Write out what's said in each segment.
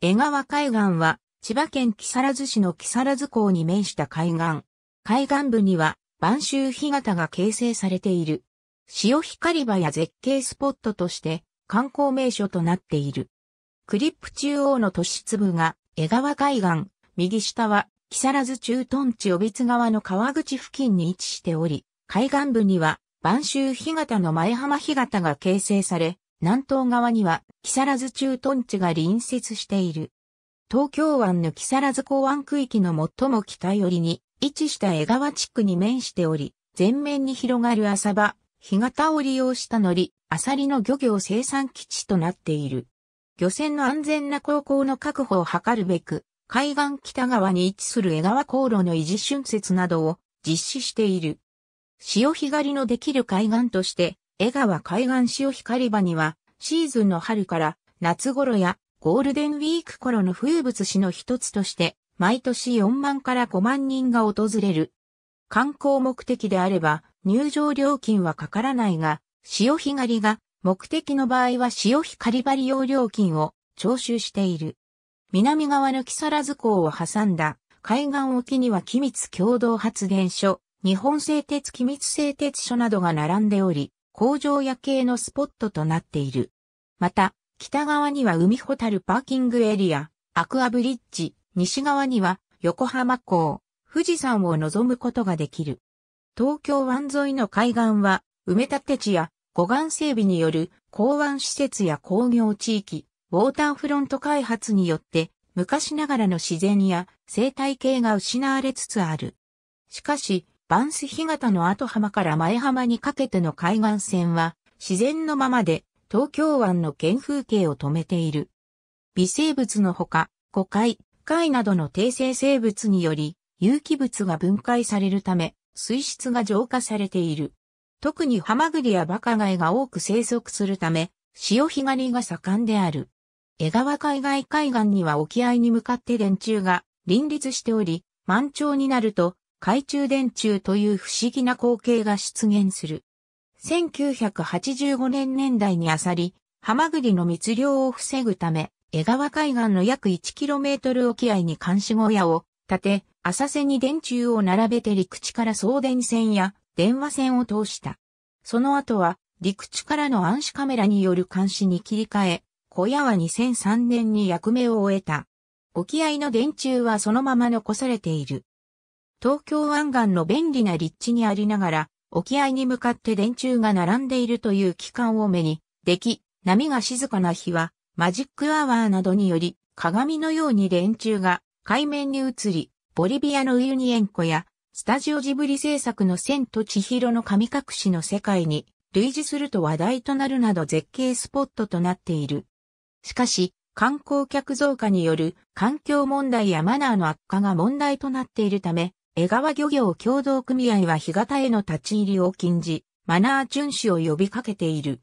江川海岸は、千葉県木更津市の木更津港に面した海岸。海岸部には、晩秋干潟が形成されている。潮光場や絶景スポットとして、観光名所となっている。クリップ中央の都市粒が、江川海岸、右下は、木更津駐屯地帯津川の川口付近に位置しており、海岸部には、晩秋干潟の前浜干潟が形成され、南東側には木更津駐屯地が隣接している。東京湾の木更津港湾区域の最も北寄りに位置した江川地区に面しており、全面に広がる浅場、干潟を利用した海苔、アサリの漁業生産基地となっている。漁船の安全な航行の確保を図るべく、海岸北側に位置する江川航路の維持春節などを実施している。潮干狩りのできる海岸として、江川海岸潮干狩り場には、シーズンの春から夏頃やゴールデンウィーク頃の風物詩の一つとして、毎年4万から5万人が訪れる。観光目的であれば、入場料金はかからないが、潮干狩りが目的の場合は潮干狩り用料金を徴収している。南側の木更津港を挟んだ海岸沖には機密共同発電所、日本製鉄機密製鉄所などが並んでおり、工場夜景のスポットとなっている。また、北側には海ホタルパーキングエリア、アクアブリッジ、西側には横浜港、富士山を望むことができる。東京湾沿いの海岸は、埋め立て地や護岸整備による港湾施設や工業地域、ウォーターフロント開発によって昔ながらの自然や生態系が失われつつある。しかし、バンス干潟の後浜から前浜にかけての海岸線は自然のままで東京湾の県風景を止めている。微生物のほか、誤解、貝などの低生生物により有機物が分解されるため水質が浄化されている。特にハマグリやバカガイが多く生息するため、潮干狩りが盛んである。江川海外海岸には沖合に向かって電柱が林立しており、満潮になると懐中電柱という不思議な光景が出現する。1985年年代にあさり、ハマグリの密漁を防ぐため、江川海岸の約 1km 沖合に監視小屋を建て、浅瀬に電柱を並べて陸地から送電線や電話線を通した。その後は陸地からの暗視カメラによる監視に切り替え、小屋は2003年に役目を終えた。沖合の電柱はそのまま残されている。東京湾岸の便利な立地にありながら、沖合に向かって電柱が並んでいるという期間を目に、でき、波が静かな日は、マジックアワーなどにより、鏡のように電柱が海面に移り、ボリビアのウユニ塩湖や、スタジオジブリ制作の千と千尋の神隠しの世界に類似すると話題となるなど絶景スポットとなっている。しかし、観光客増加による環境問題やマナーの悪化が問題となっているため、江川漁業協同組合は干潟への立ち入りを禁じ、マナー遵守を呼びかけている。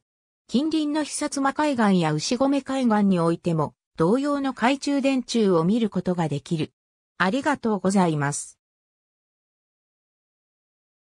近隣の久妻海岸や牛込海岸においても、同様の懐中電柱を見ることができる。ありがとうございます。